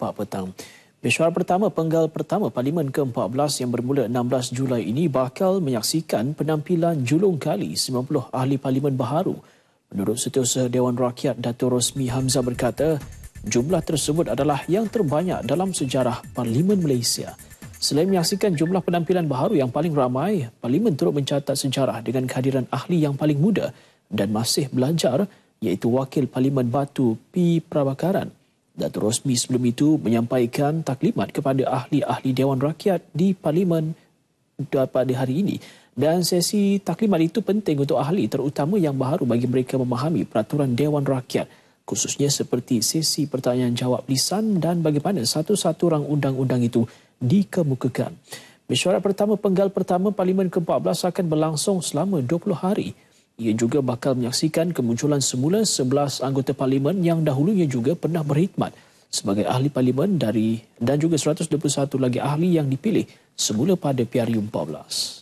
4 petang. Mesyuarat pertama penggal pertama Parlimen ke-14 yang bermula 16 Julai ini bakal menyaksikan penampilan julung kali 90 ahli Parlimen baharu. Menurut Setiausaha Dewan Rakyat Dato' Rosmi Hamzah berkata, jumlah tersebut adalah yang terbanyak dalam sejarah Parlimen Malaysia. Selain menyaksikan jumlah penampilan baharu yang paling ramai, Parlimen turut mencatat sejarah dengan kehadiran ahli yang paling muda dan masih belajar iaitu Wakil Parlimen Batu P. Prabakaran Dato' Rosmi sebelum itu menyampaikan taklimat kepada ahli-ahli Dewan Rakyat di Parlimen pada hari ini. Dan sesi taklimat itu penting untuk ahli terutama yang baru bagi mereka memahami peraturan Dewan Rakyat khususnya seperti sesi pertanyaan jawab lisan dan bagaimana satu-satu rang undang-undang itu dikemukakan. Mesyuarat pertama penggal pertama Parlimen ke-14 akan berlangsung selama 20 hari. Ia juga bakal menyaksikan kemunculan semula 11 anggota parlimen yang dahulunya juga pernah berkhidmat sebagai ahli parlimen dari dan juga 121 lagi ahli yang dipilih semula pada PRU 14.